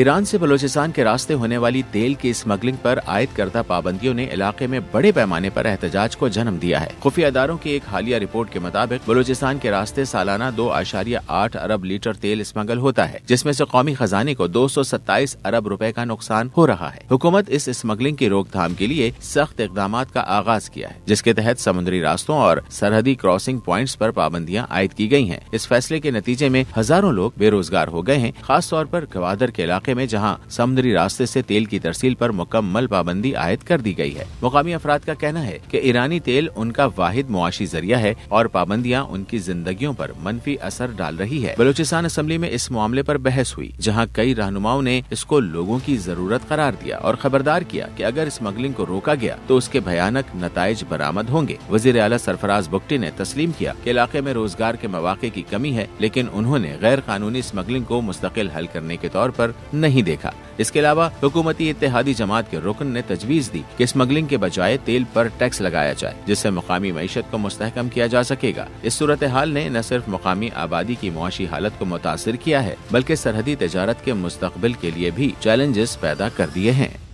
Iran से बलूचिस्तान के रास्ते होने वाली तेल की स्मगलिंग पर आयद करदा पाबंदियों ने इलाके में बड़े पैमाने पर एहतजाज को जन्म दिया है खुफिया इदारों की एक हालिया रिपोर्ट के मुताबिक बलूचिस्तान के रास्ते सालाना दो आशारिया आठ अरब लीटर तेल स्मगल होता है जिसमें से कौमी खजाने को दो सौ सत्ताईस अरब रुपए का नुकसान हो रहा है हुकूमत इस स्मगलिंग की रोकथाम के लिए सख्त इकदाम का आगाज किया है जिसके तहत समुद्री रास्तों और सरहदी क्रॉसिंग प्वाइंट आरोप पाबंदियाँ आयद की गयी है इस फैसले के नतीजे में हजारों लोग बेरोजगार हो गए हैं खासतौर आरोप गवादर के इलाके इलाके में जहां समुद्री रास्ते से तेल की तरसील पर मुकम्मल पाबंदी आयद कर दी गई है मुकामी अफराद का कहना है कि ईरानी तेल उनका वाहिद मुआशी जरिया है और पाबंदियां उनकी जिंदगियों पर मनफी असर डाल रही है बलूचिस्तान असम्बली में इस मामले पर बहस हुई जहां कई रहनुमाओं ने इसको लोगों की जरूरत करार दिया और खबरदार किया कि अगर स्मगलिंग को रोका गया तो उसके भयानक नतज बरामद होंगे वजीर अला सरफराज बुक्टी ने तस्लीम किया कि इलाके में रोजगार के मौाक़े की कमी है लेकिन उन्होंने गैर कानूनी स्मगलिंग को मुस्तकिल हल करने के तौर आरोप नहीं देखा इसके अलावा हुकूमती इतिहादी जमात के रुकन ने तजवीज दी कि स्मगलिंग के बजाय तेल पर टैक्स लगाया जाए जिससे मुकामी मीशत को मुस्तकम किया जा सकेगा इस सूरत हाल ने न सिर्फ मुकामी आबादी की मुआशी हालत को मुतासर किया है बल्कि सरहदी तजारत के मुस्तबिल के लिए भी चैलेंजेस पैदा कर दिए हैं